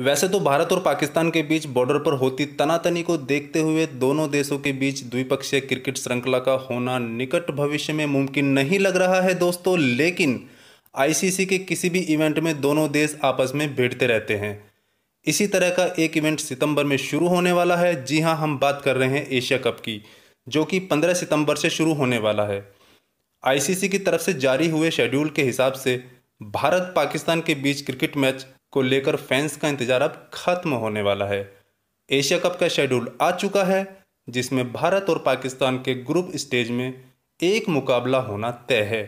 वैसे तो भारत और पाकिस्तान के बीच बॉर्डर पर होती तनातनी को देखते हुए दोनों देशों के बीच द्विपक्षीय क्रिकेट श्रृंखला का होना निकट भविष्य में मुमकिन नहीं लग रहा है दोस्तों लेकिन आईसीसी के किसी भी इवेंट में दोनों देश आपस में भिड़ते रहते हैं इसी तरह का एक इवेंट सितंबर में शुरू होने वाला है जी हाँ हम बात कर रहे हैं एशिया कप की जो कि 15 सितंबर से शुरू होने वाला है आईसीसी की तरफ से जारी हुए शेड्यूल के हिसाब से भारत पाकिस्तान के बीच क्रिकेट मैच को लेकर फैंस का इंतजार अब खत्म होने वाला है एशिया कप का शेड्यूल आ चुका है जिसमें भारत और पाकिस्तान के ग्रुप स्टेज में एक मुकाबला होना तय है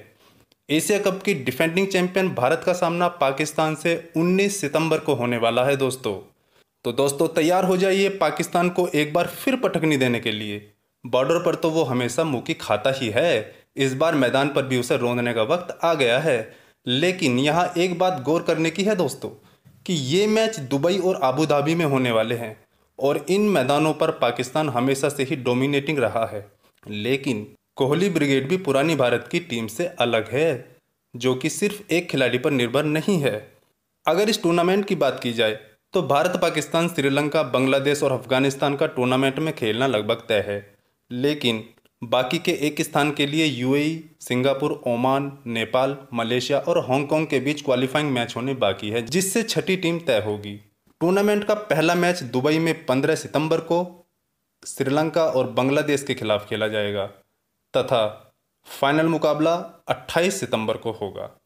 एशिया कप की डिफेंडिंग चैंपियन भारत का सामना पाकिस्तान से 19 सितंबर को होने वाला है दोस्तों तो दोस्तों तैयार हो जाइए पाकिस्तान को एक बार फिर पटकनी देने के लिए बॉर्डर पर तो वो हमेशा की खाता ही है इस बार मैदान पर भी उसे रोंदने का वक्त आ गया है लेकिन यहाँ एक बात गौर करने की है दोस्तों कि ये मैच दुबई और आबू धाबी में होने वाले हैं और इन मैदानों पर पाकिस्तान हमेशा से ही डोमिनेटिंग रहा है लेकिन कोहली ब्रिगेड भी पुरानी भारत की टीम से अलग है जो कि सिर्फ एक खिलाड़ी पर निर्भर नहीं है अगर इस टूर्नामेंट की बात की जाए तो भारत पाकिस्तान श्रीलंका बांग्लादेश और अफगानिस्तान का टूर्नामेंट में खेलना लगभग तय है लेकिन बाकी के एक स्थान के लिए UAE, Singapore Oman Nepal Malaysia और हांगकांग के बीच क्वालिफाइंग मैच होने बाकी है जिससे छठी टीम तय होगी टूर्नामेंट का पहला मैच दुबई में 15 सितंबर को श्रीलंका और बांग्लादेश के खिलाफ खेला जाएगा तथा फाइनल मुकाबला 28 सितंबर को होगा